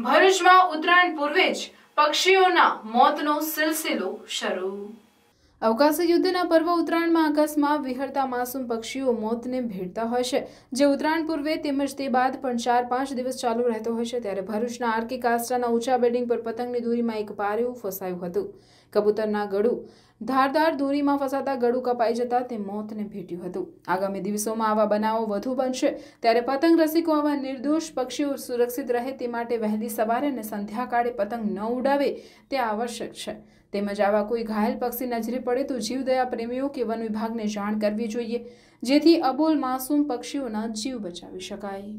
ભરૂચમાં ઉત્તરાયણ પૂર્વે જ પક્ષીઓના મોતનો સિલસિલો શરૂ અવકાશ યુદ્ધના પર્વ ઉત્તરાયણમાં આકાશમાં વિહરતા માસૂમ પક્ષીઓ મોતને ભેટતા હોય છે જે ઉત્તરાયણ પૂર્વે તેમજ તે બાદ પણ ચાર પાંચ દિવસ ચાલુ રહેતો હોય છે ત્યારે ભરૂચના આરકી કાસ્ટાના ઊંચા બિલ્ડિંગ પર પતંગની દૂરીમાં એક પારિયું ફસાયું હતું કબૂતરના ગળું ધારધાર દોરીમાં ફસાતા ગળું કપાઈ જતા તે મોતને ભેટ્યું હતું આગામી દિવસોમાં આવા બનાવો વધુ બનશે ત્યારે પતંગ રસિકો આવા નિર્દોષ પક્ષીઓ સુરક્ષિત રહે તે માટે વહેલી સવારે અને સંધ્યાકાળે પતંગ ન ઉડાવે તે આવશ્યક છે તેમજ આવા કોઈ ઘાયલ પક્ષી નજરે પડે તો જીવદયા પ્રેમીઓ કે વન વિભાગને જાણ કરવી જોઈએ જેથી અબોલ માસૂમ પક્ષીઓના જીવ બચાવી શકાય